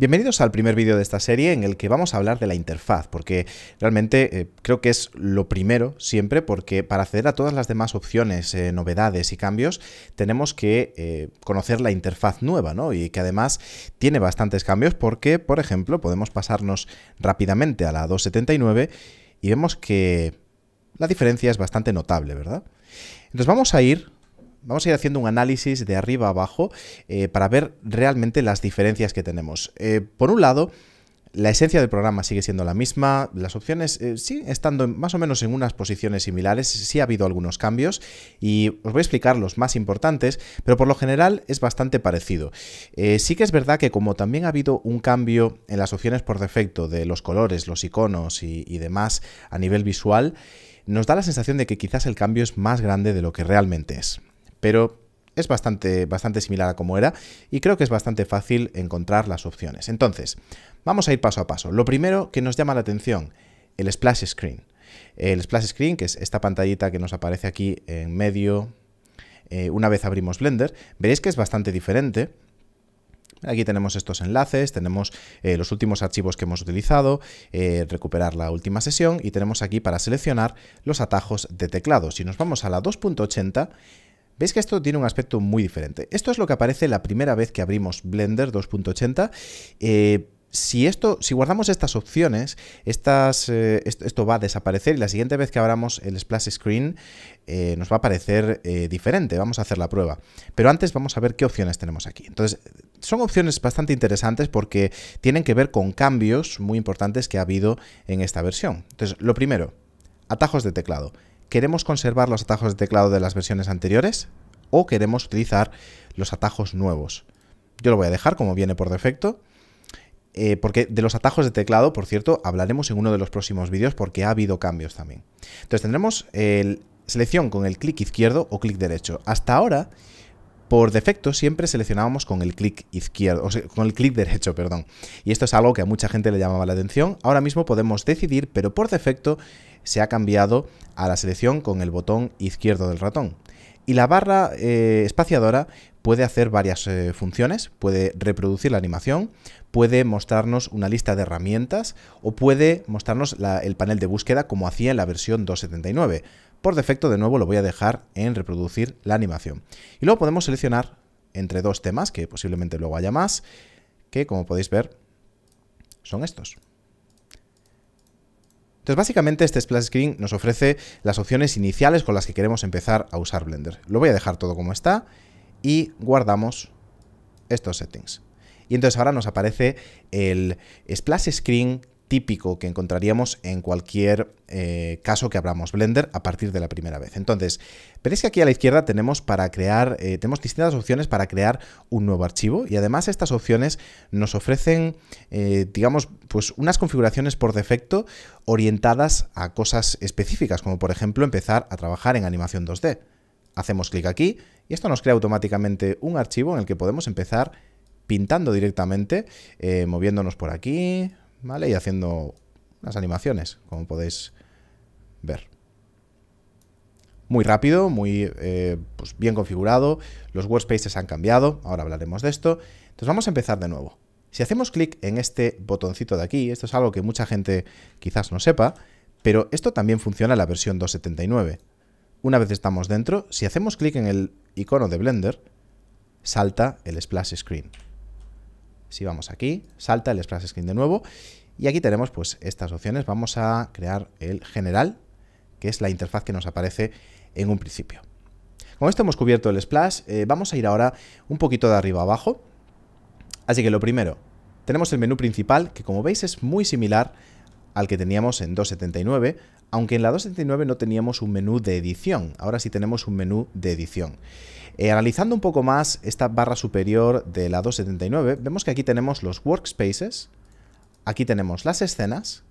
Bienvenidos al primer vídeo de esta serie en el que vamos a hablar de la interfaz, porque realmente eh, creo que es lo primero siempre, porque para acceder a todas las demás opciones, eh, novedades y cambios, tenemos que eh, conocer la interfaz nueva, ¿no? Y que además tiene bastantes cambios porque, por ejemplo, podemos pasarnos rápidamente a la 279 y vemos que la diferencia es bastante notable, ¿verdad? Entonces vamos a ir vamos a ir haciendo un análisis de arriba a abajo eh, para ver realmente las diferencias que tenemos. Eh, por un lado, la esencia del programa sigue siendo la misma, las opciones eh, siguen estando más o menos en unas posiciones similares, sí ha habido algunos cambios y os voy a explicar los más importantes, pero por lo general es bastante parecido. sí que es verdad que como también ha habido un cambio en las opciones por defecto de los colores, los iconos y demás a nivel visual, nos da la sensación de que quizás el cambio es más grande de lo que realmente es pero es bastante, bastante similar a como era y creo que es bastante fácil encontrar las opciones. Entonces, vamos a ir paso a paso. Lo primero que nos llama la atención, el splash screen. El splash screen, que es esta pantallita que nos aparece aquí en medio eh, una vez abrimos Blender, veréis que es bastante diferente. Aquí tenemos estos enlaces, tenemos eh, los últimos archivos que hemos utilizado, eh, recuperar la última sesión y tenemos aquí para seleccionar los atajos de teclado. Si nos vamos a la 2.80, Veis que esto tiene un aspecto muy diferente. Esto es lo que aparece la primera vez que abrimos Blender 2.80. Eh, si si guardamos estas opciones, eh, esto, va a desaparecer y la siguiente vez que abramos el splash screen eh, nos va a aparecer diferente. Vamos a hacer la prueba. Pero antes vamos a ver qué opciones tenemos aquí. Entonces, son opciones bastante interesantes porque tienen que ver con cambios muy importantes que ha habido en esta versión. Entonces, lo primero, atajos de teclado. ¿Queremos conservar los atajos de teclado de las versiones anteriores o queremos utilizar los atajos nuevos? Yo lo voy a dejar como viene por defecto. Eh, porque de los atajos de teclado, por cierto, hablaremos en uno de los próximos vídeos porque ha habido cambios también. Entonces tendremos el selección con el clic izquierdo o clic derecho. Hasta ahora, por defecto, siempre seleccionábamos con el clic izquierdo, con el clic derecho, perdón. Y esto es algo que a mucha gente le llamaba la atención. Ahora mismo podemos decidir, pero por defecto se ha cambiado a la selección con el botón izquierdo del ratón. Y la barra eh, espaciadora puede hacer varias eh, funciones, puede reproducir la animación, puede mostrarnos una lista de herramientas o puede mostrarnos el panel de búsqueda como hacía en la versión 2.79. Por defecto, de nuevo, lo voy a dejar en reproducir la animación. Y luego podemos seleccionar entre dos temas, que posiblemente luego haya más, que como podéis ver son estos. Entonces básicamente este splash screen nos ofrece las opciones iniciales con las que queremos empezar a usar Blender. Lo voy a dejar todo como está y guardamos estos settings. Y entonces ahora nos aparece el splash screen típico que encontraríamos en cualquier eh, caso que abramos Blender a partir de la primera vez. Entonces, veréis que aquí a la izquierda tenemos para crear, eh, tenemos distintas opciones para crear un nuevo archivo y además estas opciones nos ofrecen, eh, digamos, pues unas configuraciones por defecto orientadas a cosas específicas, como por ejemplo empezar a trabajar en animación 2D. Hacemos clic aquí y esto nos crea automáticamente un archivo en el que podemos empezar pintando directamente, eh, moviéndonos por aquí, ¿vale? Y haciendo unas animaciones, como podéis ver muy rápido, muy eh, pues, bien configurado. Los workspaces han cambiado, ahora hablaremos de esto. Entonces vamos a empezar de nuevo. Si hacemos clic en este botoncito de aquí, esto es algo que mucha gente quizás no sepa, pero esto también funciona en la versión 2.79. Una vez estamos dentro, si hacemos clic en el icono de Blender, salta el splash screen. Si vamos aquí, salta el splash screen de nuevo y aquí tenemos pues estas opciones. Vamos a crear el general, que es la interfaz que nos aparece en un principio. Con esto hemos cubierto el splash, eh, vamos a ir ahora un poquito de arriba abajo Así que lo primero, tenemos el menú principal que como veis es muy similar al que teníamos en 279, aunque en la 279 no teníamos un menú de edición, ahora sí tenemos un menú de edición. Eh, analizando un poco más esta barra superior de la 279, vemos que aquí tenemos los workspaces, aquí tenemos las escenas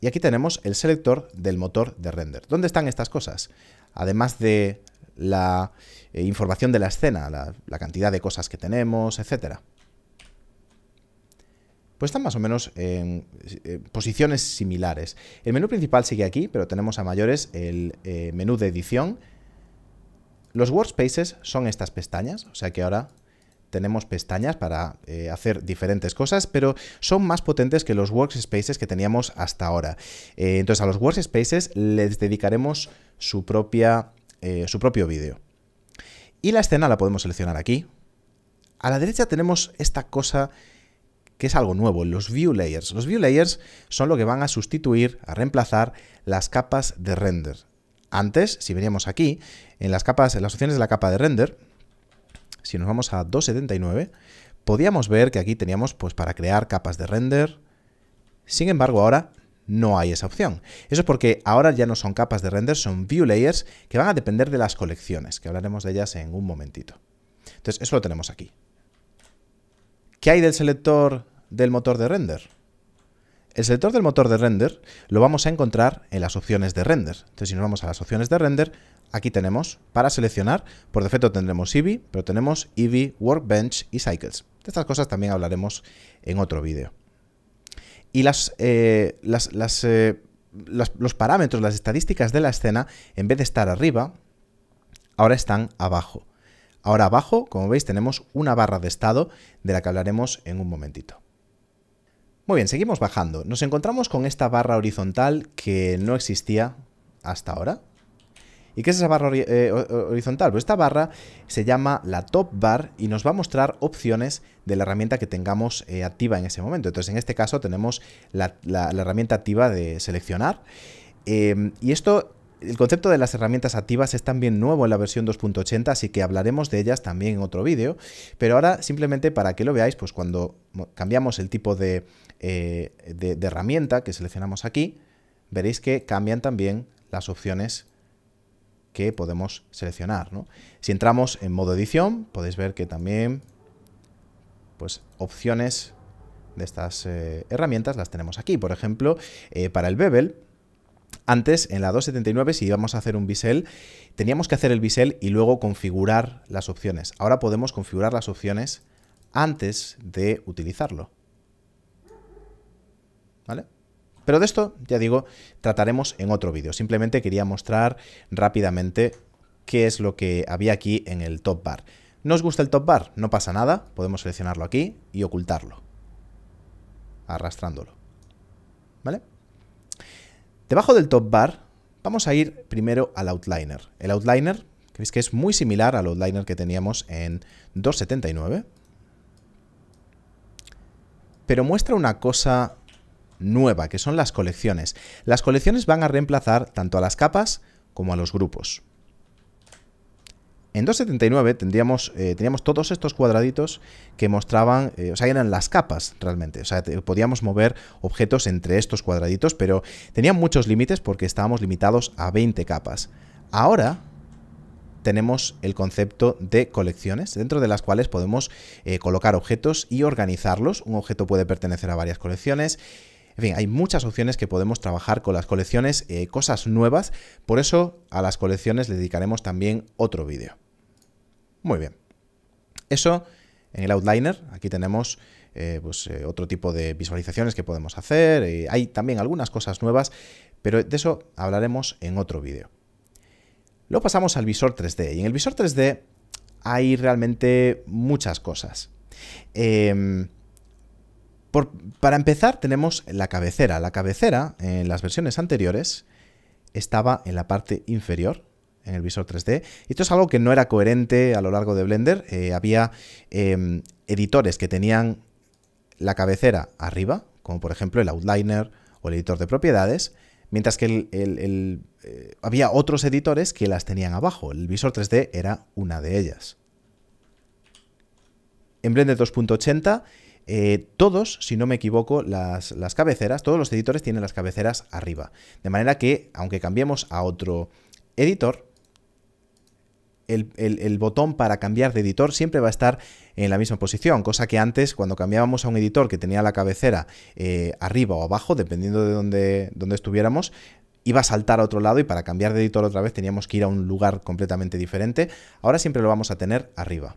y aquí tenemos el selector del motor de render. ¿Dónde están estas cosas? Además de la eh, información de la escena, la, la cantidad de cosas que tenemos, etcétera pues están más o menos en eh, posiciones similares. El menú principal sigue aquí, pero tenemos a mayores el eh, menú de edición. Los workspaces son estas pestañas, o sea que ahora tenemos pestañas para eh, hacer diferentes cosas, pero son más potentes que los workspaces que teníamos hasta ahora. entonces a los workspaces les dedicaremos su, propia, su propio vídeo. Y la escena la podemos seleccionar aquí. A la derecha tenemos esta cosa que es algo nuevo, los view layers. Los view layers son lo que van a sustituir, a reemplazar las capas de render. Antes, si veníamos aquí, en las capas, en las opciones de la capa de render, si nos vamos a 279, podíamos ver que aquí teníamos pues para crear capas de render. Sin embargo, ahora no hay esa opción. Eso es porque ahora ya no son capas de render, son view layers que van a depender de las colecciones, que hablaremos de ellas en un momentito. Entonces, eso lo tenemos aquí. ¿Qué hay del selector del motor de render. El selector del motor de render lo vamos a encontrar en las opciones de render. Entonces, si nos vamos a las opciones de render, aquí tenemos para seleccionar, por defecto tendremos Eevee, pero tenemos Eevee, Workbench y Cycles. De estas cosas también hablaremos en otro vídeo. Y eh, eh, las, los parámetros, las estadísticas de la escena, en vez de estar arriba, ahora están abajo. Ahora abajo, como veis, tenemos una barra de estado de la que hablaremos en un momentito. Muy bien, seguimos bajando. Nos encontramos con esta barra horizontal que no existía hasta ahora. ¿Y qué es esa barra eh, horizontal? Pues esta barra se llama la top bar y nos va a mostrar opciones de la herramienta que tengamos eh, activa en ese momento. Entonces en este caso tenemos la, herramienta activa de seleccionar. Eh, y esto el concepto de las herramientas activas es también nuevo en la versión 2.80, así que hablaremos de ellas también en otro vídeo, pero ahora simplemente para que lo veáis, pues cuando cambiamos el tipo eh, de, herramienta que seleccionamos aquí, veréis que cambian también las opciones que podemos seleccionar. Si entramos en modo edición, podéis ver que también pues, opciones de estas eh, herramientas las tenemos aquí. Por ejemplo, eh, para el bevel antes, en la 279, si íbamos a hacer un bisel, teníamos que hacer el bisel y luego configurar las opciones. Ahora podemos configurar las opciones antes de utilizarlo. ¿Vale? Pero de esto, ya digo, trataremos en otro vídeo. Simplemente quería mostrar rápidamente qué es lo que había aquí en el top bar. ¿No os gusta el top bar? No pasa nada, podemos seleccionarlo aquí y ocultarlo, arrastrándolo. ¿Vale? Debajo del top bar vamos a ir primero al outliner. El outliner, que veis que es muy similar al outliner que teníamos en 279, pero muestra una cosa nueva, que son las colecciones. Las colecciones van a reemplazar tanto a las capas como a los grupos. En 2.79 tendríamos, eh, teníamos todos estos cuadraditos que mostraban, eh, o sea, eran las capas realmente, o sea, podíamos mover objetos entre estos cuadraditos, pero tenían muchos límites porque estábamos limitados a 20 capas. Ahora tenemos el concepto de colecciones, dentro de las cuales podemos eh, colocar objetos y organizarlos. Un objeto puede pertenecer a varias colecciones. En fin, hay muchas opciones que podemos trabajar con las colecciones, cosas nuevas, por eso a las colecciones le dedicaremos también otro vídeo. Muy bien. Eso en el outliner, aquí tenemos eh, pues, eh, otro tipo de visualizaciones que podemos hacer. Eh, hay también algunas cosas nuevas, pero de eso hablaremos en otro vídeo. Lo pasamos al visor 3D. Y en el visor 3D hay realmente muchas cosas. Em, para empezar, tenemos la cabecera. La cabecera, en las versiones anteriores, estaba en la parte inferior, en el visor 3D. esto es algo que no era coherente a lo largo de Blender. Eh, había em, editores que tenían la cabecera arriba, como por ejemplo el Outliner o el editor de propiedades, mientras que eh, había otros editores que las tenían abajo. El visor 3D era una de ellas. En Blender 2.80 eh, todos, si no me equivoco, las, las, cabeceras, todos los editores tienen las cabeceras arriba. De manera que, aunque cambiemos a otro editor, el, botón para cambiar de editor siempre va a estar en la misma posición, cosa que antes cuando cambiábamos a un editor que tenía la cabecera eh, arriba o abajo, dependiendo de donde dónde estuviéramos, iba a saltar a otro lado y para cambiar de editor otra vez teníamos que ir a un lugar completamente diferente. Ahora siempre lo vamos a tener arriba.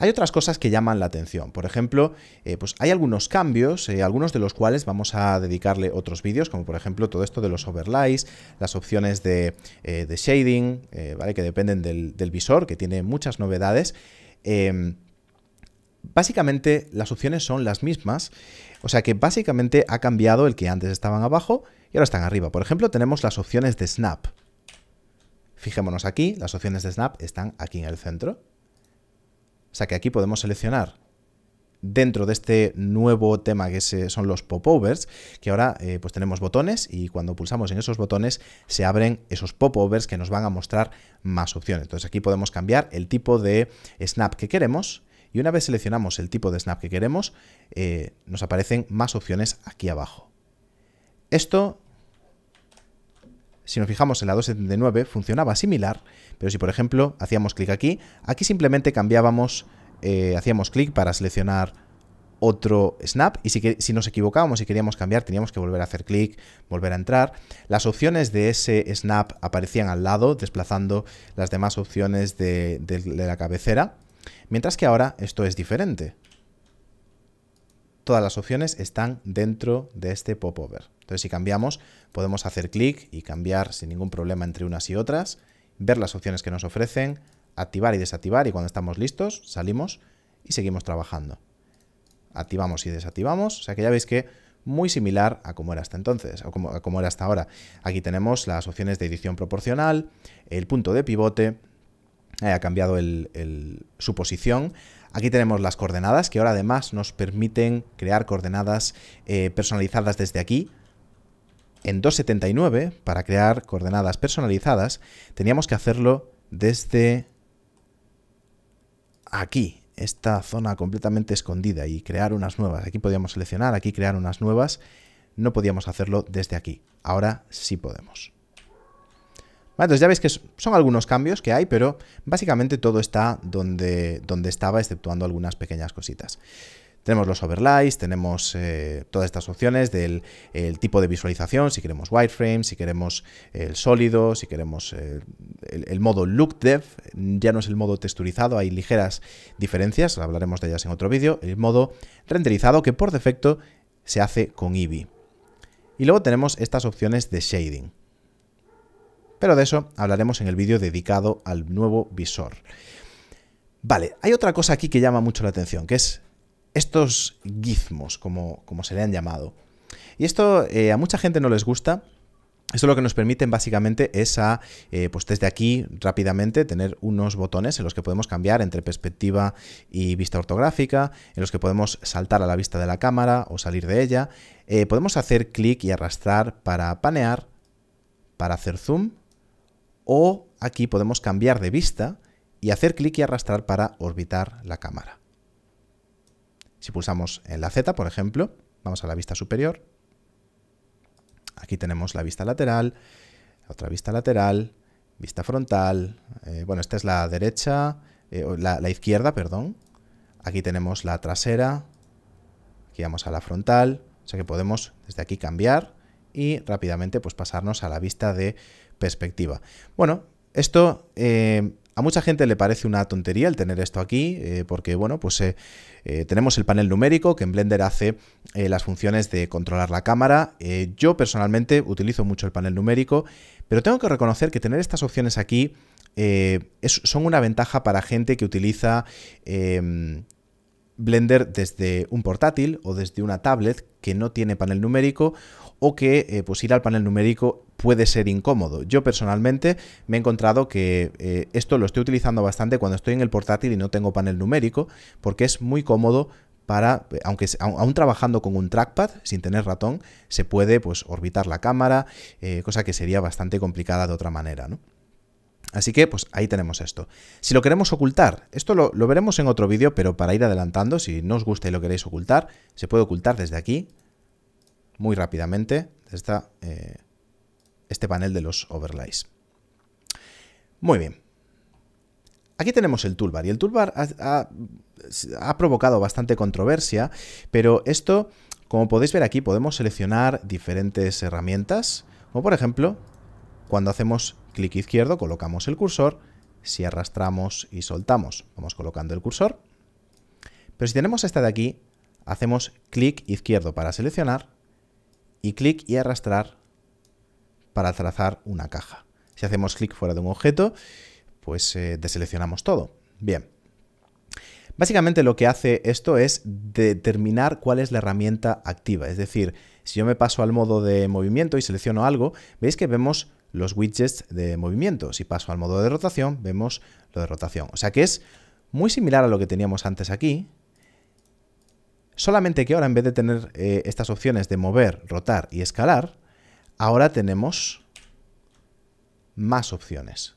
Hay otras cosas que llaman la atención. Por ejemplo, eh, pues hay algunos cambios, eh, algunos de los cuales vamos a dedicarle otros vídeos, como por ejemplo todo esto de los overlays, las opciones de, eh, shading, ¿vale? que dependen del, del, visor, que tiene muchas novedades. Em, básicamente las opciones son las mismas, o sea que básicamente ha cambiado el que antes estaban abajo y ahora están arriba. Por ejemplo, tenemos las opciones de snap. Fijémonos aquí, las opciones de snap están aquí en el centro. O sea que aquí podemos seleccionar dentro de este nuevo tema que son los popovers, que ahora eh, pues tenemos botones y cuando pulsamos en esos botones se abren esos popovers que nos van a mostrar más opciones. Entonces aquí podemos cambiar el tipo de snap que queremos y una vez seleccionamos el tipo de snap que queremos eh, nos aparecen más opciones aquí abajo. Esto si nos fijamos en la 279 funcionaba similar, pero si por ejemplo hacíamos clic aquí, aquí simplemente cambiábamos, eh, hacíamos clic para seleccionar otro snap y si, nos equivocábamos y queríamos cambiar teníamos que volver a hacer clic, volver a entrar. Las opciones de ese snap aparecían al lado desplazando las demás opciones de la cabecera, mientras que ahora esto es diferente todas las opciones están dentro de este popover. Entonces si cambiamos, podemos hacer clic y cambiar sin ningún problema entre unas y otras, ver las opciones que nos ofrecen, activar y desactivar y cuando estamos listos salimos y seguimos trabajando. Activamos y desactivamos, o sea que ya veis que muy similar a como era hasta entonces, o como, como era hasta ahora. Aquí tenemos las opciones de edición proporcional, el punto de pivote, ha cambiado su posición. Aquí tenemos las coordenadas que ahora además nos permiten crear coordenadas eh, personalizadas desde aquí. En 279, para crear coordenadas personalizadas, teníamos que hacerlo desde aquí, esta zona completamente escondida y crear unas nuevas. Aquí podíamos seleccionar, aquí crear unas nuevas. No podíamos hacerlo desde aquí. Ahora sí podemos entonces ya veis que son algunos cambios que hay, pero básicamente todo está donde, donde estaba, exceptuando algunas pequeñas cositas. Tenemos los overlays, tenemos eh, todas estas opciones del tipo de visualización, si queremos wireframe, si queremos el sólido, si queremos eh, el, el, modo look dev, ya no es el modo texturizado, hay ligeras diferencias, hablaremos de ellas en otro vídeo, el modo renderizado que por defecto se hace con Eevee. Y luego tenemos estas opciones de shading pero de eso hablaremos en el vídeo dedicado al nuevo visor. Vale, hay otra cosa aquí que llama mucho la atención, que es estos gizmos, como, como se le han llamado. Y esto eh, a mucha gente no les gusta, esto lo que nos permiten básicamente es a, eh, pues desde aquí rápidamente tener unos botones en los que podemos cambiar entre perspectiva y vista ortográfica, en los que podemos saltar a la vista de la cámara o salir de ella. Eh, podemos hacer clic y arrastrar para panear, para hacer zoom o aquí podemos cambiar de vista y hacer clic y arrastrar para orbitar la cámara. Si pulsamos en la Z, por ejemplo, vamos a la vista superior. Aquí tenemos la vista lateral, otra vista lateral, vista frontal. Eh, bueno, esta es la derecha, eh, la, izquierda, perdón. Aquí tenemos la trasera, aquí vamos a la frontal. O sea que podemos desde aquí cambiar y rápidamente pues pasarnos a la vista de perspectiva. Bueno, esto eh, a mucha gente le parece una tontería el tener esto aquí, eh, porque bueno, pues eh, tenemos el panel numérico que en Blender hace las funciones de controlar la cámara. yo personalmente utilizo mucho el panel numérico, pero tengo que reconocer que tener estas opciones aquí son una ventaja para gente que utiliza em, Blender desde un portátil o desde una tablet que no tiene panel numérico o que eh, pues ir al panel numérico puede ser incómodo. Yo personalmente me he encontrado que eh, esto lo estoy utilizando bastante cuando estoy en el portátil y no tengo panel numérico, porque es muy cómodo para, eh, aunque aún trabajando con un trackpad, sin tener ratón, se puede pues orbitar la cámara, cosa que sería bastante complicada de otra manera, ¿no? Así que pues ahí tenemos esto. Si lo queremos ocultar, esto lo, lo veremos en otro vídeo, pero para ir adelantando, si no os gusta y lo queréis ocultar, se puede ocultar desde aquí, muy rápidamente está eh, este panel de los overlays. Muy bien. Aquí tenemos el toolbar y el toolbar ha, ha provocado bastante controversia, pero esto, como podéis ver aquí, podemos seleccionar diferentes herramientas, como por ejemplo, cuando hacemos clic izquierdo colocamos el cursor, si arrastramos y soltamos vamos colocando el cursor, pero si tenemos esta de aquí, hacemos clic izquierdo para seleccionar y clic y arrastrar para trazar una caja. Si hacemos clic fuera de un objeto, pues eh, deseleccionamos todo. Bien. Básicamente lo que hace esto es determinar cuál es la herramienta activa. Es decir, si yo me paso al modo de movimiento y selecciono algo, veis que vemos los widgets de movimiento. Si paso al modo de rotación, vemos lo de rotación. O sea que es muy similar a lo que teníamos antes aquí, Solamente que ahora en vez de tener eh, estas opciones de mover, rotar y escalar, ahora tenemos más opciones.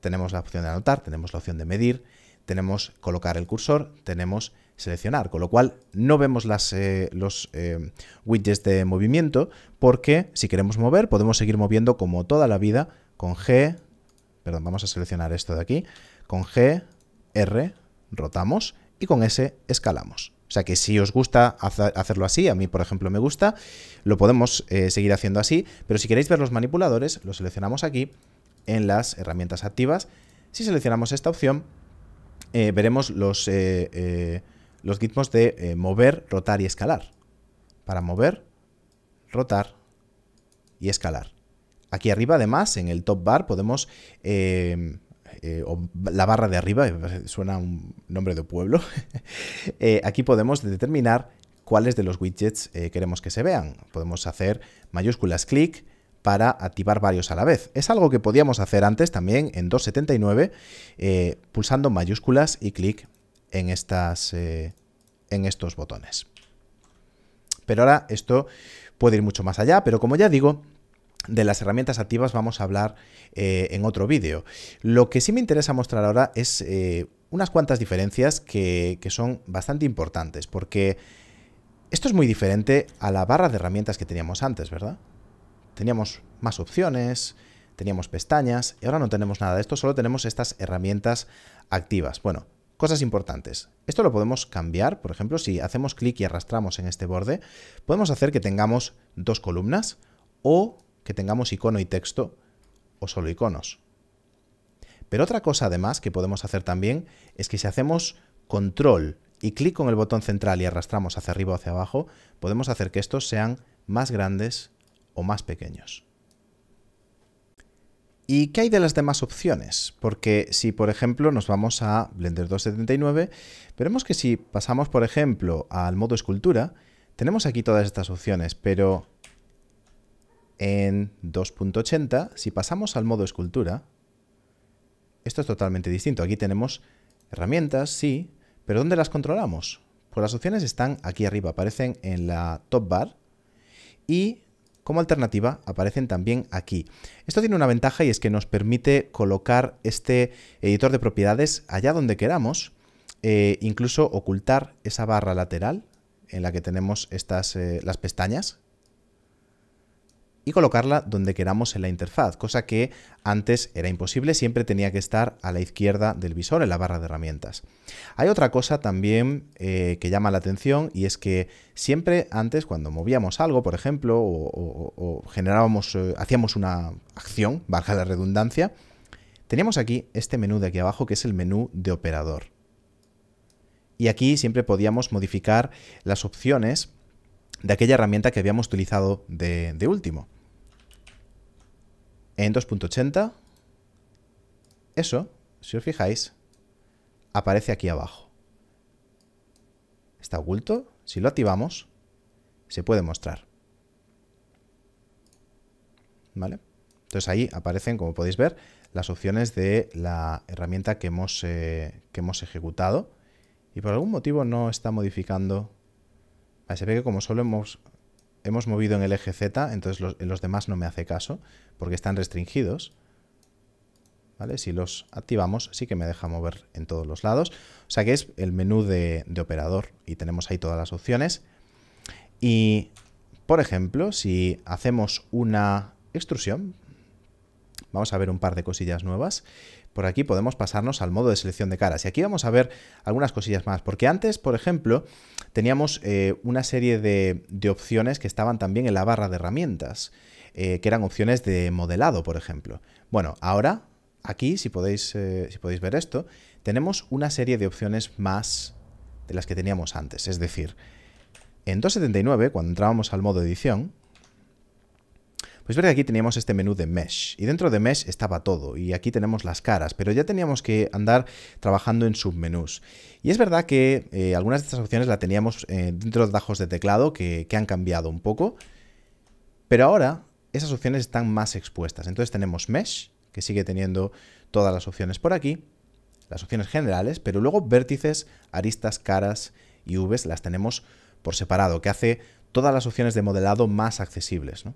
Tenemos la opción de anotar, tenemos la opción de medir, tenemos colocar el cursor, tenemos seleccionar, con lo cual no vemos las, eh, los eh, widgets de movimiento porque si queremos mover podemos seguir moviendo como toda la vida con G, perdón, vamos a seleccionar esto de aquí, con G, R, rotamos y con S escalamos. O sea que si os gusta hacerlo así, a mí por ejemplo me gusta, lo podemos eh, seguir haciendo así, pero si queréis ver los manipuladores, lo seleccionamos aquí en las herramientas activas. Si seleccionamos esta opción, eh, veremos los, eh, ritmos los de mover, rotar y escalar. Para mover, rotar y escalar. Aquí arriba además, en el top bar, podemos eh, o la barra de arriba, suena un nombre de pueblo, eh, aquí podemos determinar cuáles de los widgets eh, queremos que se vean. Podemos hacer mayúsculas clic para activar varios a la vez. Es algo que podíamos hacer antes también en 279, pulsando mayúsculas y clic en, estas, en estos botones. Pero ahora esto puede ir mucho más allá, pero como ya digo, de las herramientas activas vamos a hablar eh, en otro vídeo. Lo que sí me interesa mostrar ahora es eh, unas cuantas diferencias que, que son bastante importantes, porque esto es muy diferente a la barra de herramientas que teníamos antes, ¿verdad? Teníamos más opciones, teníamos pestañas, y ahora no tenemos nada de esto, solo tenemos estas herramientas activas. Bueno, Cosas importantes. Esto lo podemos cambiar, por ejemplo, si hacemos clic y arrastramos en este borde, podemos hacer que tengamos dos columnas o que tengamos icono y texto o solo iconos. Pero otra cosa además que podemos hacer también es que si hacemos control y clic con el botón central y arrastramos hacia arriba o hacia abajo, podemos hacer que estos sean más grandes o más pequeños. ¿Y qué hay de las demás opciones? Porque si, por ejemplo, nos vamos a Blender 2.79, veremos que si pasamos, por ejemplo, al modo escultura, tenemos aquí todas estas opciones, pero en 2.80, si pasamos al modo escultura, esto es totalmente distinto. Aquí tenemos herramientas, sí, pero ¿dónde las controlamos? Pues las opciones están aquí arriba, aparecen en la top bar y como alternativa aparecen también aquí. Esto tiene una ventaja y es que nos permite colocar este editor de propiedades allá donde queramos, eh, incluso ocultar esa barra lateral en la que tenemos estas, eh, las pestañas y colocarla donde queramos en la interfaz, cosa que antes era imposible, siempre tenía que estar a la izquierda del visor en la barra de herramientas. Hay otra cosa también eh, que llama la atención y es que siempre antes cuando movíamos algo, por ejemplo, o, generábamos, eh, hacíamos una acción, baja la redundancia, teníamos aquí este menú de aquí abajo que es el menú de operador. Y aquí siempre podíamos modificar las opciones de aquella herramienta que habíamos utilizado de, último en 2.80, eso, si os fijáis, aparece aquí abajo. Está oculto, si lo activamos, se puede mostrar. ¿Vale? Entonces ahí aparecen, como podéis ver, las opciones de la herramienta que hemos, eh, que hemos ejecutado. Y por algún motivo no está modificando. Se ve que como solo hemos hemos movido en el eje Z, entonces los, los demás no me hace caso, porque están restringidos. ¿Vale? Si los activamos, sí que me deja mover en todos los lados. O sea que es el menú de, de operador y tenemos ahí todas las opciones. Y, por ejemplo, si hacemos una extrusión, Vamos a ver un par de cosillas nuevas. Por aquí podemos pasarnos al modo de selección de caras. Y aquí vamos a ver algunas cosillas más. Porque antes, por ejemplo, teníamos eh, una serie de, opciones que estaban también en la barra de herramientas. Eh, que eran opciones de modelado, por ejemplo. Bueno, ahora, aquí, si podéis, eh, si podéis ver esto, tenemos una serie de opciones más de las que teníamos antes. Es decir, en 279, cuando entrábamos al modo edición, pues ver que aquí teníamos este menú de Mesh y dentro de Mesh estaba todo y aquí tenemos las caras, pero ya teníamos que andar trabajando en submenús. Y es verdad que eh, algunas de estas opciones las teníamos eh, dentro de tajos de teclado que, han cambiado un poco, pero ahora esas opciones están más expuestas. Entonces tenemos Mesh, que sigue teniendo todas las opciones por aquí, las opciones generales, pero luego vértices, aristas, caras y Vs las tenemos por separado, que hace todas las opciones de modelado más accesibles. ¿no?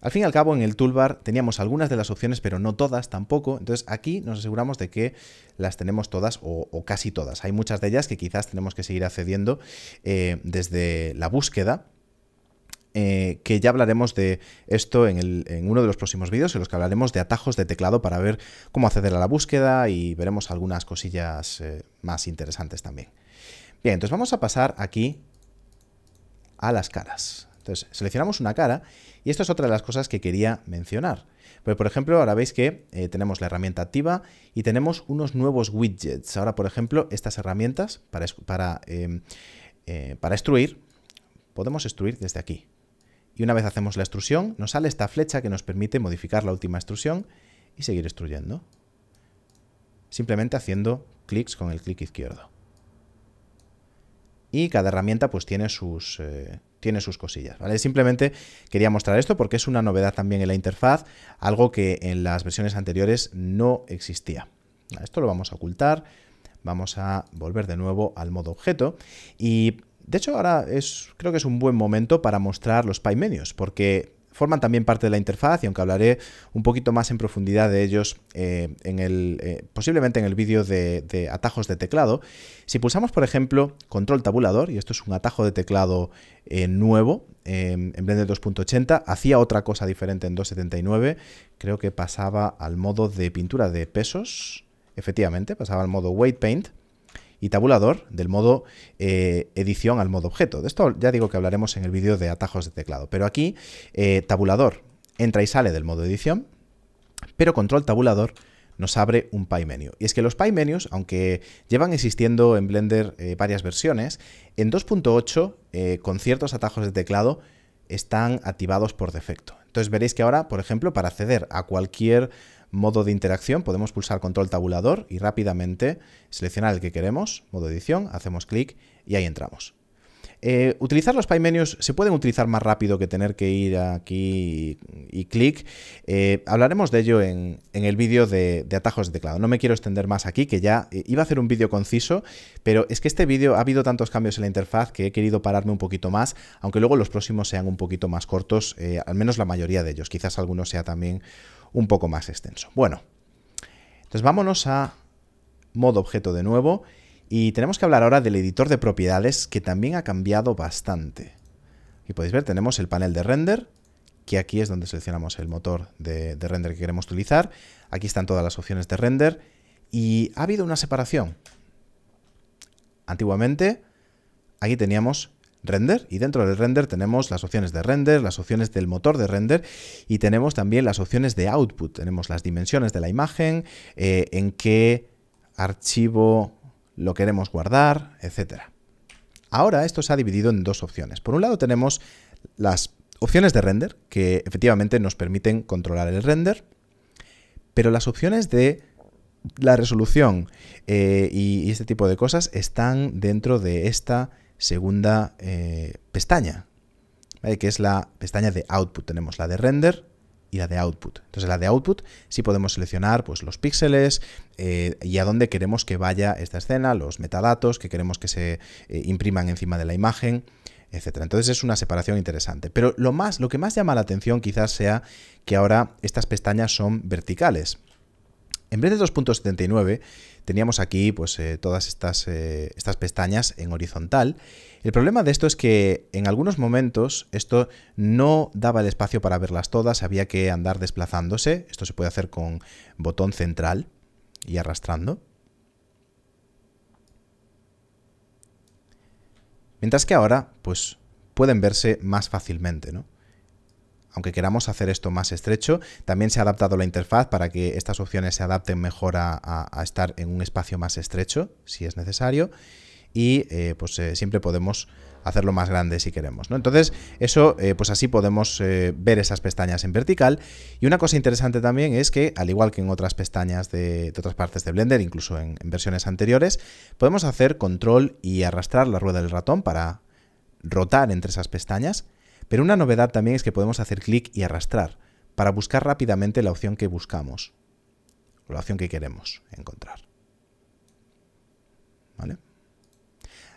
Al fin y al cabo, en el toolbar teníamos algunas de las opciones, pero no todas tampoco. Entonces aquí nos aseguramos de que las tenemos todas o, casi todas. Hay muchas de ellas que quizás tenemos que seguir accediendo eh, desde la búsqueda. Eh, que ya hablaremos de esto en, uno de los próximos vídeos, en los que hablaremos de atajos de teclado para ver cómo acceder a la búsqueda y veremos algunas cosillas eh, más interesantes también. Bien, entonces vamos a pasar aquí a las caras. Entonces, seleccionamos una cara y esto es otra de las cosas que quería mencionar. pues por ejemplo, ahora veis que eh, tenemos la herramienta activa y tenemos unos nuevos widgets. Ahora, por ejemplo, estas herramientas para, para, em, eh, para extruir, podemos extruir desde aquí. Y una vez hacemos la extrusión, nos sale esta flecha que nos permite modificar la última extrusión y seguir extruyendo. Simplemente haciendo clics con el clic izquierdo. Y cada herramienta pues tiene sus, eh, tiene sus cosillas, Simplemente quería mostrar esto porque es una novedad también en la interfaz, algo que en las versiones anteriores no existía. Esto lo vamos a ocultar, vamos a volver de nuevo al modo objeto y de hecho ahora es, creo que es un buen momento para mostrar los pie porque forman también parte de la interfaz y aunque hablaré un poquito más en profundidad de ellos eh, en el, eh, posiblemente en el vídeo de, atajos de teclado, si pulsamos por ejemplo control tabulador, y esto es un atajo de teclado eh, nuevo em, en Blender 2.80, hacía otra cosa diferente en 2.79, creo que pasaba al modo de pintura de pesos, efectivamente, pasaba al modo weight paint, y tabulador del modo eh, edición al modo objeto. De esto ya digo que hablaremos en el vídeo de atajos de teclado, pero aquí eh, tabulador entra y sale del modo edición, pero control tabulador nos abre un PyMenu. Y es que los PyMenus, aunque llevan existiendo en Blender eh, varias versiones, en 2.8 con ciertos atajos de teclado están activados por defecto. Entonces veréis que ahora, por ejemplo, para acceder a cualquier modo de interacción, podemos pulsar control tabulador y rápidamente seleccionar el que queremos, modo edición, hacemos clic y ahí entramos. Eh, utilizar los pie se pueden utilizar más rápido que tener que ir aquí y, clic. Eh, hablaremos de ello en, el vídeo de, atajos de teclado. No me quiero extender más aquí, que ya iba a hacer un vídeo conciso, pero es que este vídeo ha habido tantos cambios en la interfaz que he querido pararme un poquito más, aunque luego los próximos sean un poquito más cortos, eh, al menos la mayoría de ellos. Quizás algunos sea también un poco más extenso. Bueno, entonces vámonos a modo objeto de nuevo y tenemos que hablar ahora del editor de propiedades que también ha cambiado bastante. Y podéis ver, tenemos el panel de render, que aquí es donde seleccionamos el motor de, de render que queremos utilizar. Aquí están todas las opciones de render y ha habido una separación. Antiguamente, aquí teníamos render y dentro del render tenemos las opciones de render, las opciones del motor de render y tenemos también las opciones de output. Tenemos las dimensiones de la imagen, eh, en qué archivo lo queremos guardar, etcétera. Ahora esto se ha dividido en dos opciones. Por un lado tenemos las opciones de render, que efectivamente nos permiten controlar el render, pero las opciones de la resolución eh, y este tipo de cosas están dentro de esta segunda eh, pestaña, que es la pestaña de output. Tenemos la de render y la de output. Entonces la de output sí podemos seleccionar pues, los píxeles eh, y a dónde queremos que vaya esta escena, los metadatos que queremos que se eh, impriman encima de la imagen, etc. Entonces es una separación interesante. Pero lo, más, lo que más llama la atención quizás sea que ahora estas pestañas son verticales. En vez de 2.79 teníamos aquí pues, eh, todas estas, eh, estas pestañas en horizontal. El problema de esto es que en algunos momentos esto no daba el espacio para verlas todas, había que andar desplazándose. Esto se puede hacer con botón central y arrastrando. Mientras que ahora, pues pueden verse más fácilmente, ¿no? aunque queramos hacer esto más estrecho, también se ha adaptado la interfaz para que estas opciones se adapten mejor a, estar en un espacio más estrecho, si es necesario, y eh, pues eh, siempre podemos hacerlo más grande si queremos. ¿no? Entonces, eso, eh, pues así podemos ver esas pestañas en vertical. Y una cosa interesante también es que, al igual que en otras pestañas de, otras partes de Blender, incluso en, versiones anteriores, podemos hacer control y arrastrar la rueda del ratón para rotar entre esas pestañas pero una novedad también es que podemos hacer clic y arrastrar para buscar rápidamente la opción que buscamos, o la opción que queremos encontrar.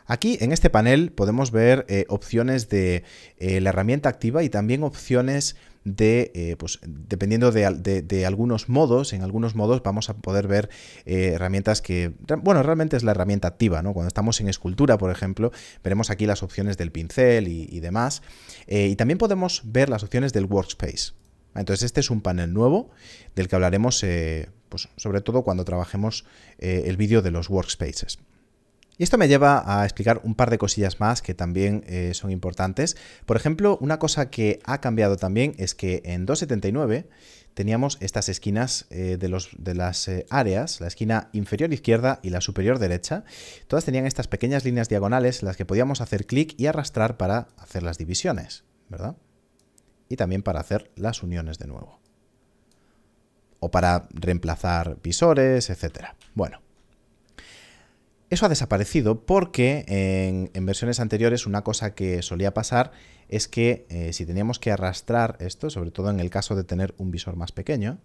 Aquí en este panel podemos ver eh, opciones de eh, la herramienta activa y también opciones de, eh, pues, dependiendo de, algunos modos, en algunos modos vamos a poder ver eh, herramientas que, bueno, realmente es la herramienta activa, ¿no? Cuando estamos en escultura, por ejemplo, veremos aquí las opciones del pincel y, demás. Eh, y también podemos ver las opciones del workspace. Entonces este es un panel nuevo del que hablaremos, pues, sobre todo cuando trabajemos el vídeo de los workspaces. Y esto me lleva a explicar un par de cosillas más que también eh, son importantes. Por ejemplo, una cosa que ha cambiado también es que en 279 teníamos estas esquinas eh, de, las eh, áreas, la esquina inferior izquierda y la superior derecha, todas tenían estas pequeñas líneas diagonales en las que podíamos hacer clic y arrastrar para hacer las divisiones, ¿verdad? Y también para hacer las uniones de nuevo. O para reemplazar visores, etcétera. Bueno, eso ha desaparecido porque en, versiones anteriores una cosa que solía pasar es que eh, si teníamos que arrastrar esto, sobre todo en el caso de tener un visor más pequeño,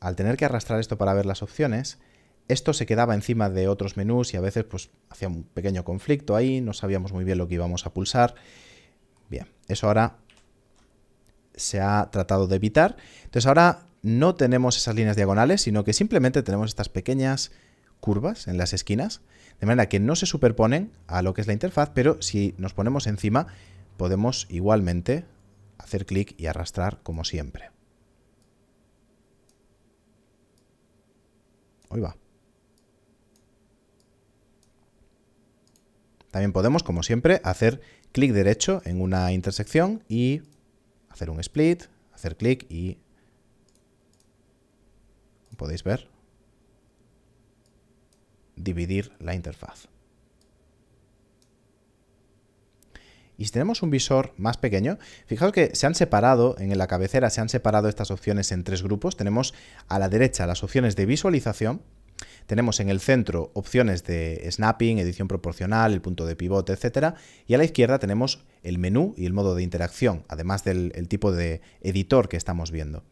al tener que arrastrar esto para ver las opciones, esto se quedaba encima de otros menús y a veces pues hacía un pequeño conflicto ahí, no sabíamos muy bien lo que íbamos a pulsar. Bien, eso ahora se ha tratado de evitar. Entonces ahora no tenemos esas líneas diagonales, sino que simplemente tenemos estas pequeñas curvas en las esquinas, de manera que no se superponen a lo que es la interfaz, pero si nos ponemos encima podemos igualmente hacer clic y arrastrar como siempre. ahí va. También podemos, como siempre, hacer clic derecho en una intersección y hacer un split, hacer clic y... Podéis ver, dividir la interfaz. Y si tenemos un visor más pequeño, fijaos que se han separado, en la cabecera se han separado estas opciones en tres grupos. Tenemos a la derecha las opciones de visualización, tenemos en el centro opciones de snapping, edición proporcional, el punto de pivote, etcétera Y a la izquierda tenemos el menú y el modo de interacción, además del tipo de editor que estamos viendo.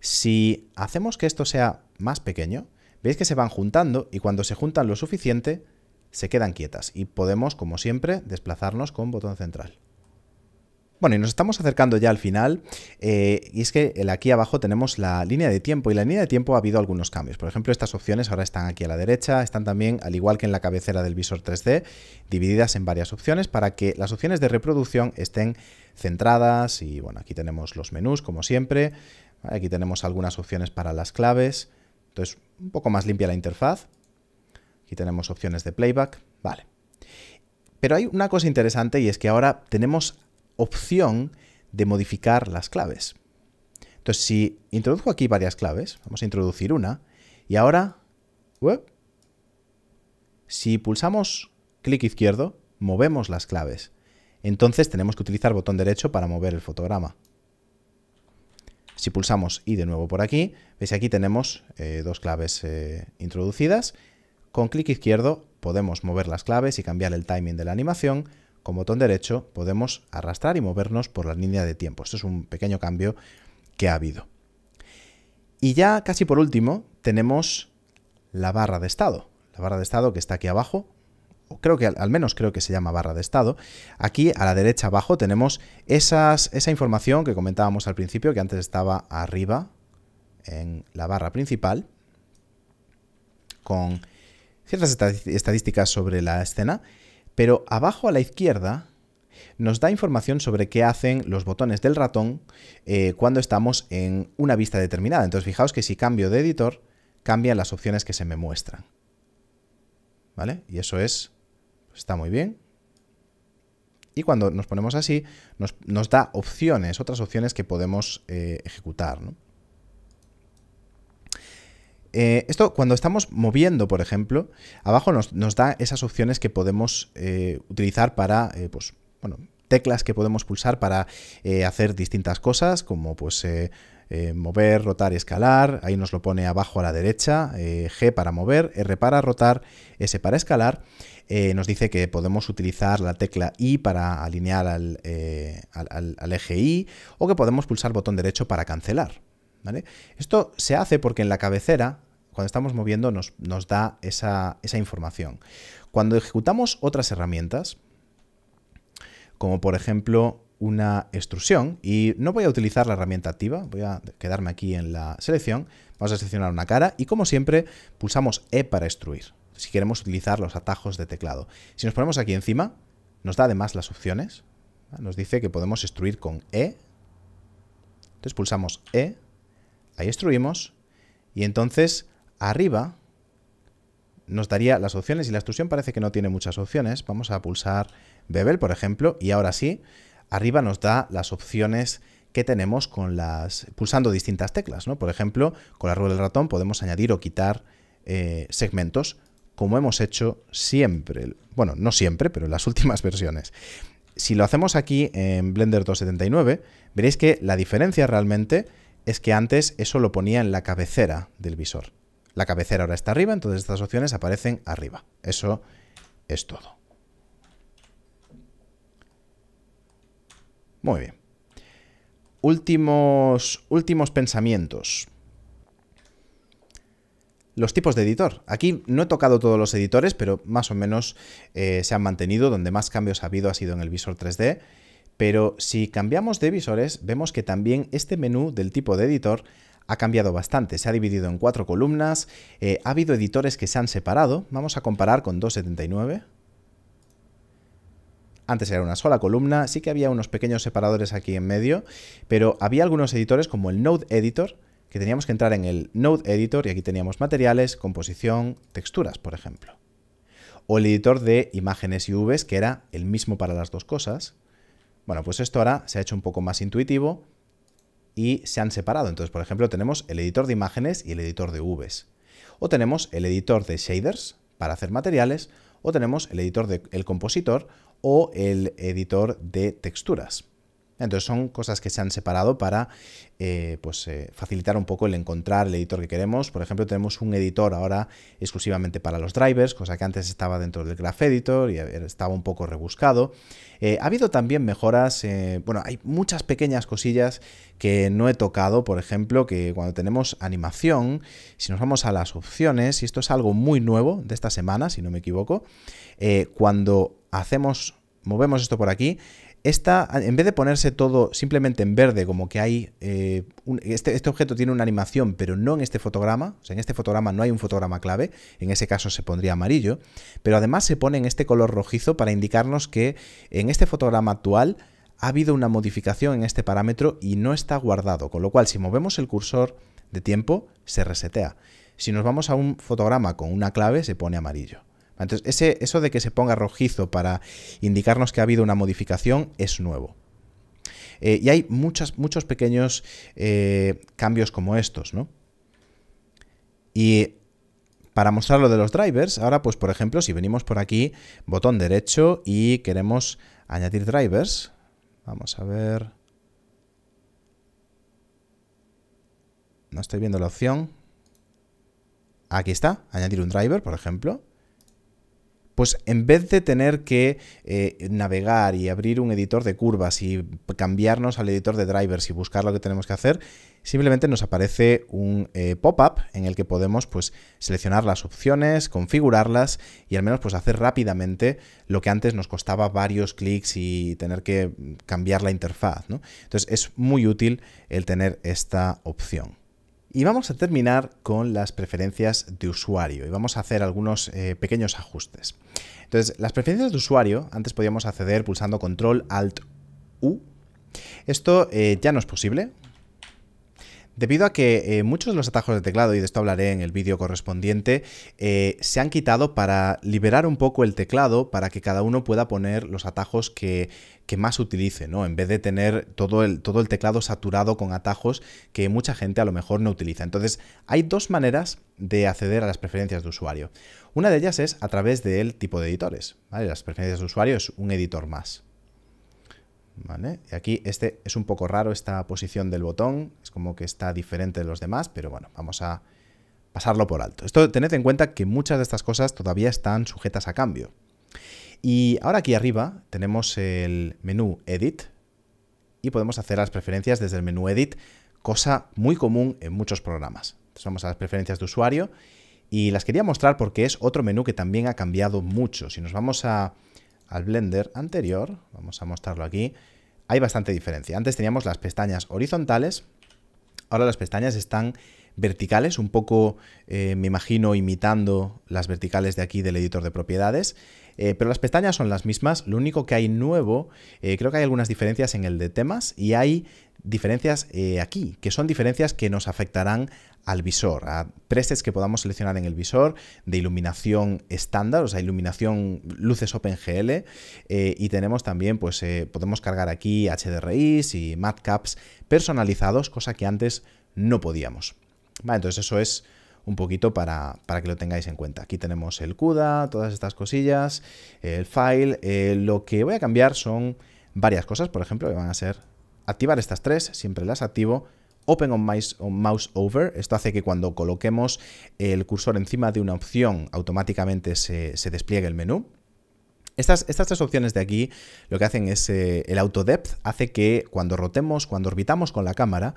Si hacemos que esto sea más pequeño, Veis que se van juntando y cuando se juntan lo suficiente, se quedan quietas y podemos, como siempre, desplazarnos con botón central. Bueno, y nos estamos acercando ya al final, eh, y es que aquí abajo tenemos la línea de tiempo, y la línea de tiempo ha habido algunos cambios. Por ejemplo, estas opciones ahora están aquí a la derecha, están también, al igual que en la cabecera del visor 3D, divididas en varias opciones para que las opciones de reproducción estén centradas, y bueno, aquí tenemos los menús, como siempre, aquí tenemos algunas opciones para las claves, entonces, un poco más limpia la interfaz. Aquí tenemos opciones de playback. Vale. Pero hay una cosa interesante y es que ahora tenemos opción de modificar las claves. Entonces, si introduzco aquí varias claves, vamos a introducir una, y ahora, si pulsamos clic izquierdo, movemos las claves. Entonces tenemos que utilizar botón derecho para mover el fotograma. Si pulsamos y de nuevo por aquí, veis aquí tenemos eh, dos claves eh, introducidas. Con clic izquierdo podemos mover las claves y cambiar el timing de la animación. Con botón derecho podemos arrastrar y movernos por la línea de tiempo. Esto es un pequeño cambio que ha habido. Y ya casi por último tenemos la barra de estado. La barra de estado que está aquí abajo, creo que al menos creo que se llama barra de estado. Aquí a la derecha abajo tenemos esas, esa información que comentábamos al principio, que antes estaba arriba en la barra principal, con ciertas estadísticas sobre la escena, pero abajo a la izquierda nos da información sobre qué hacen los botones del ratón eh, cuando estamos en una vista determinada. Entonces fijaos que si cambio de editor, cambian las opciones que se me muestran. ¿Vale? Y eso es Está muy bien. Y cuando nos ponemos así, nos, da opciones, otras opciones que podemos eh, ejecutar. Eh, esto, cuando estamos moviendo, por ejemplo, abajo nos, da esas opciones que podemos eh, utilizar para, pues, bueno, teclas que podemos pulsar para hacer distintas cosas, como pues eh, mover, rotar, escalar, ahí nos lo pone abajo a la derecha, eh, G para mover, R para rotar, S para escalar, eh, nos dice que podemos utilizar la tecla I para alinear al, eje I, o que podemos pulsar botón derecho para cancelar. ¿vale? Esto se hace porque en la cabecera, cuando estamos moviendo, nos, nos da esa, esa información. Cuando ejecutamos otras herramientas, como por ejemplo una extrusión y no voy a utilizar la herramienta activa, voy a quedarme aquí en la selección, vamos a seleccionar una cara y como siempre pulsamos E para extruir, si queremos utilizar los atajos de teclado. Si nos ponemos aquí encima, nos da además las opciones, nos dice que podemos extruir con E, entonces pulsamos E, ahí extruimos y entonces arriba nos daría las opciones y la extrusión parece que no tiene muchas opciones. Vamos a pulsar Bevel, por ejemplo, y ahora sí arriba nos da las opciones que tenemos con las pulsando distintas teclas. ¿no? Por ejemplo, con la rueda del ratón podemos añadir o quitar eh, segmentos como hemos hecho siempre. Bueno, no siempre, pero en las últimas versiones. Si lo hacemos aquí en Blender 279, veréis que la diferencia realmente es que antes eso lo ponía en la cabecera del visor. La cabecera ahora está arriba, entonces estas opciones aparecen arriba. Eso es todo. Muy bien. Últimos, últimos pensamientos. Los tipos de editor. Aquí no he tocado todos los editores, pero más o menos eh, se han mantenido. Donde más cambios ha habido ha sido en el visor 3D. Pero si cambiamos de visores, vemos que también este menú del tipo de editor ha cambiado bastante. Se ha dividido en cuatro columnas. Eh, ha habido editores que se han separado. Vamos a comparar con 279. Antes era una sola columna, sí que había unos pequeños separadores aquí en medio, pero había algunos editores como el Node Editor, que teníamos que entrar en el Node Editor y aquí teníamos materiales, composición, texturas, por ejemplo. O el editor de imágenes y Vs, que era el mismo para las dos cosas. Bueno, pues esto ahora se ha hecho un poco más intuitivo y se han separado. Entonces, por ejemplo, tenemos el editor de imágenes y el editor de Vs. O tenemos el editor de shaders para hacer materiales, o tenemos el editor del compositor, o el editor de texturas. Entonces son cosas que se han separado para eh, pues, eh, facilitar un poco el encontrar el editor que queremos. Por ejemplo, tenemos un editor ahora exclusivamente para los drivers, cosa que antes estaba dentro del Graph Editor y estaba un poco rebuscado. Eh, ha habido también mejoras, bueno, hay muchas pequeñas cosillas que no he tocado, por ejemplo, que cuando tenemos animación, si nos vamos a las opciones, y esto es algo muy nuevo de esta semana, si no me equivoco, cuando hacemos, movemos esto por aquí, esta, en vez de ponerse todo simplemente en verde, como que hay. Eh, este, este, objeto tiene una animación, pero no en este fotograma. O sea, en este fotograma no hay un fotograma clave. En ese caso se pondría amarillo. Pero además se pone en este color rojizo para indicarnos que en este fotograma actual ha habido una modificación en este parámetro y no está guardado. Con lo cual, si movemos el cursor de tiempo, se resetea. Si nos vamos a un fotograma con una clave, se pone amarillo. Entonces, ese, eso de que se ponga rojizo para indicarnos que ha habido una modificación es nuevo. Eh, y hay muchos pequeños eh, cambios como estos, ¿no? Y para mostrar lo de los drivers, ahora pues por ejemplo, si venimos por aquí, botón derecho y queremos añadir drivers, vamos a ver... No estoy viendo la opción. Aquí está, añadir un driver, por ejemplo. Pues en vez de tener que eh, navegar y abrir un editor de curvas y cambiarnos al editor de drivers y buscar lo que tenemos que hacer, simplemente nos aparece un eh, pop-up en el que podemos pues, seleccionar las opciones, configurarlas y al menos pues, hacer rápidamente lo que antes nos costaba varios clics y tener que cambiar la interfaz. Entonces es muy útil el tener esta opción. Y vamos a terminar con las preferencias de usuario y vamos a hacer algunos eh, pequeños ajustes. Entonces, las preferencias de usuario, antes podíamos acceder pulsando control alt U. Esto eh, ya no es posible debido a que eh, muchos de los atajos de teclado, y de esto hablaré en el vídeo correspondiente, eh, se han quitado para liberar un poco el teclado para que cada uno pueda poner los atajos que, más utilice, ¿no? En vez de tener todo el, todo el teclado saturado con atajos que mucha gente a lo mejor no utiliza. Entonces, hay dos maneras de acceder a las preferencias de usuario. Una de ellas es a través del tipo de editores. Las preferencias de usuario es un editor más. Y aquí este es un poco raro, esta posición del botón, es como que está diferente de los demás, pero bueno, vamos a pasarlo por alto. Esto tened en cuenta que muchas de estas cosas todavía están sujetas a cambio. Y ahora aquí arriba tenemos el menú Edit y podemos hacer las preferencias desde el menú Edit, cosa muy común en muchos programas. Entonces vamos a las preferencias de usuario y las quería mostrar porque es otro menú que también ha cambiado mucho. Si nos vamos a al Blender anterior, vamos a mostrarlo aquí, hay bastante diferencia. Antes teníamos las pestañas horizontales, ahora las pestañas están verticales, un poco eh, me imagino imitando las verticales de aquí del editor de propiedades eh, pero las pestañas son las mismas, lo único que hay nuevo, eh, creo que hay algunas diferencias en el de temas y hay diferencias eh, aquí, que son diferencias que nos afectarán al visor, a presets que podamos seleccionar en el visor de iluminación estándar, o sea, iluminación luces OpenGL, y tenemos también, pues podemos cargar aquí HDRIs y matcaps personalizados, cosa que antes no podíamos. entonces eso es un poquito para, que lo tengáis en cuenta. Aquí tenemos el CUDA, todas estas cosillas, el file. Eh, lo que voy a cambiar son varias cosas, por ejemplo, que van a ser activar estas tres, siempre las activo. Open on mouse, mouse over, esto hace que cuando coloquemos el cursor encima de una opción automáticamente se, se despliegue el menú. Estas, tres opciones de aquí lo que hacen es eh, el auto depth, hace que cuando rotemos, cuando orbitamos con la cámara,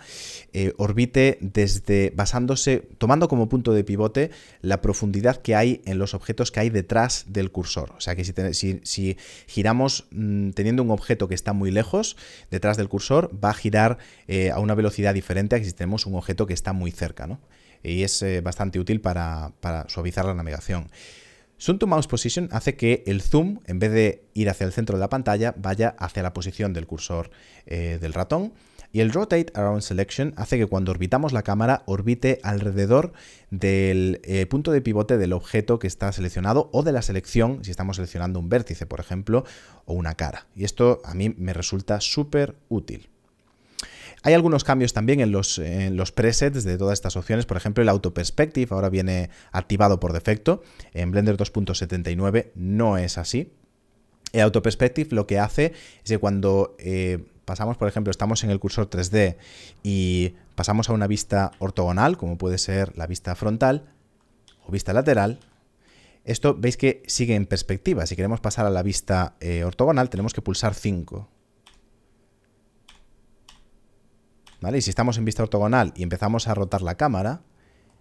eh, orbite desde basándose, tomando como punto de pivote la profundidad que hay en los objetos que hay detrás del cursor. O sea que si, si, giramos mm, teniendo un objeto que está muy lejos detrás del cursor, va a girar eh, a una velocidad diferente a que si tenemos un objeto que está muy cerca, ¿no? Y es bastante útil para, para suavizar la navegación. Zoom to Mouse Position hace que el zoom, en vez de ir hacia el centro de la pantalla, vaya hacia la posición del cursor eh, del ratón. Y el Rotate Around Selection hace que cuando orbitamos la cámara orbite alrededor del eh, punto de pivote del objeto que está seleccionado o de la selección, si estamos seleccionando un vértice, por ejemplo, o una cara. Y esto a mí me resulta súper útil. Hay algunos cambios también en los, presets de todas estas opciones, por ejemplo el Auto Perspective ahora viene activado por defecto, en Blender 2.79 no es así. El Auto Perspective lo que hace es que cuando eh, pasamos, por ejemplo, estamos en el cursor 3D y pasamos a una vista ortogonal, como puede ser la vista frontal o vista lateral, esto veis que sigue en perspectiva. Si queremos pasar a la vista eh, ortogonal, tenemos que pulsar 5. Y si estamos en vista ortogonal y empezamos a rotar la cámara,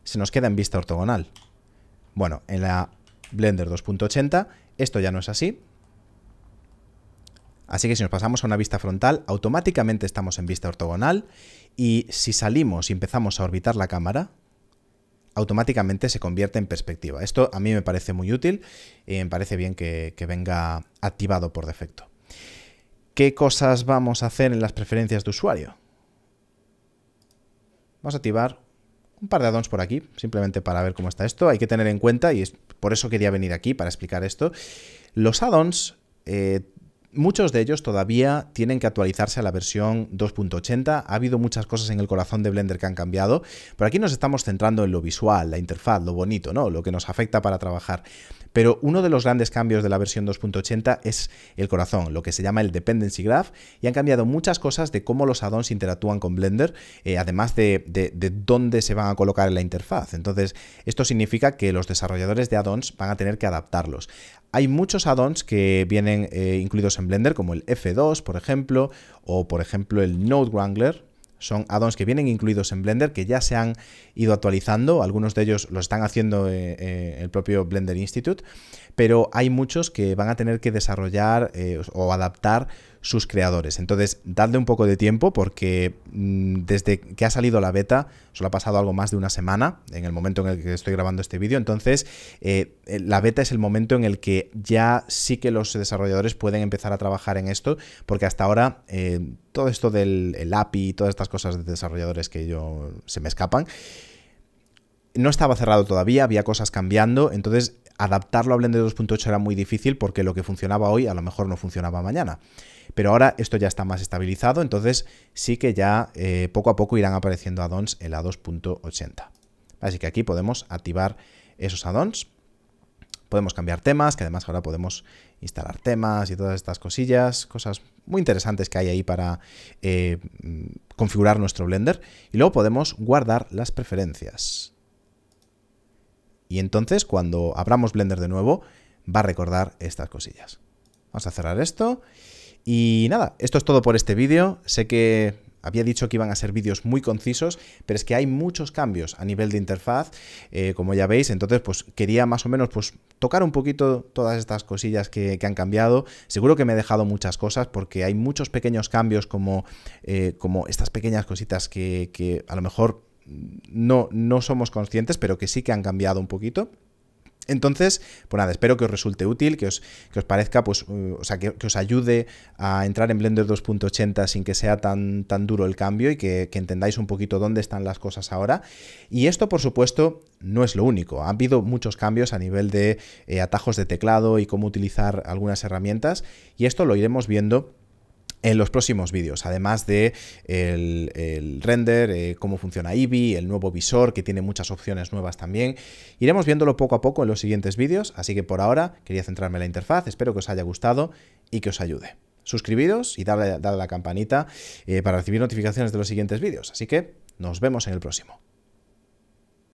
se nos queda en vista ortogonal. Bueno, en la Blender 2.80 esto ya no es así. Así que si nos pasamos a una vista frontal, automáticamente estamos en vista ortogonal y si salimos y empezamos a orbitar la cámara, automáticamente se convierte en perspectiva. Esto a mí me parece muy útil y me parece bien que venga activado por defecto. ¿Qué cosas vamos a hacer en las preferencias de usuario? Vamos a activar un par de addons por aquí, simplemente para ver cómo está esto. Hay que tener en cuenta, y es por eso quería venir aquí, para explicar esto. Los addons eh, Muchos de ellos todavía tienen que actualizarse a la versión 2.80. Ha habido muchas cosas en el corazón de Blender que han cambiado, pero aquí nos estamos centrando en lo visual, la interfaz, lo bonito, ¿no? Lo que nos afecta para trabajar. Pero uno de los grandes cambios de la versión 2.80 es el corazón, lo que se llama el Dependency Graph, y han cambiado muchas cosas de cómo los addons interactúan con Blender, eh, además de, dónde se van a colocar en la interfaz. Entonces, esto significa que los desarrolladores de add-ons van a tener que adaptarlos. Hay muchos add-ons que vienen eh, incluidos en Blender, como el F2, por ejemplo, o por ejemplo el Node Wrangler. Son add-ons que vienen incluidos en Blender, que ya se han ido actualizando. Algunos de ellos lo están haciendo eh, eh, el propio Blender Institute, pero hay muchos que van a tener que desarrollar eh, o adaptar sus creadores. Entonces, dadle un poco de tiempo porque mm, desde que ha salido la beta, solo ha pasado algo más de una semana, en el momento en el que estoy grabando este vídeo, entonces eh, eh, la beta es el momento en el que ya sí que los desarrolladores pueden empezar a trabajar en esto, porque hasta ahora... Eh, todo esto del API y todas estas cosas de desarrolladores que yo se me escapan, no estaba cerrado todavía, había cosas cambiando, entonces adaptarlo a Blender 2.8 era muy difícil porque lo que funcionaba hoy a lo mejor no funcionaba mañana. Pero ahora esto ya está más estabilizado, entonces sí que ya eh, poco a poco irán apareciendo addons en la 2.80. Así que aquí podemos activar esos addons. Podemos cambiar temas, que además ahora podemos instalar temas y todas estas cosillas, cosas muy interesantes que hay ahí para eh, mm, configurar nuestro Blender. Y luego podemos guardar las preferencias. Y entonces cuando abramos Blender de nuevo, va a recordar estas cosillas. Vamos a cerrar esto y nada, esto es todo por este vídeo. Sé que había dicho que iban a ser vídeos muy concisos, pero es que hay muchos cambios a nivel de interfaz, eh, como ya veis. Entonces, pues quería más o menos pues, tocar un poquito todas estas cosillas que, han cambiado. Seguro que me he dejado muchas cosas porque hay muchos pequeños cambios como, eh, como estas pequeñas cositas que, que a lo mejor no, no somos conscientes, pero que sí que han cambiado un poquito. Entonces, pues nada, espero que os resulte útil, que os, parezca, pues, eh, o sea, que, os ayude a entrar en Blender 2.80 sin que sea tan, tan duro el cambio y que, entendáis un poquito dónde están las cosas ahora. Y esto, por supuesto, no es lo único. Ha habido muchos cambios a nivel de eh, atajos de teclado y cómo utilizar algunas herramientas, y esto lo iremos viendo en los próximos vídeos, además de el, render, eh, cómo funciona Eevee, el nuevo visor que tiene muchas opciones nuevas también. Iremos viéndolo poco a poco en los siguientes vídeos, así que por ahora quería centrarme en la interfaz, espero que os haya gustado y que os ayude. Suscribiros y darle, a la campanita eh, para recibir notificaciones de los siguientes vídeos, así que nos vemos en el próximo.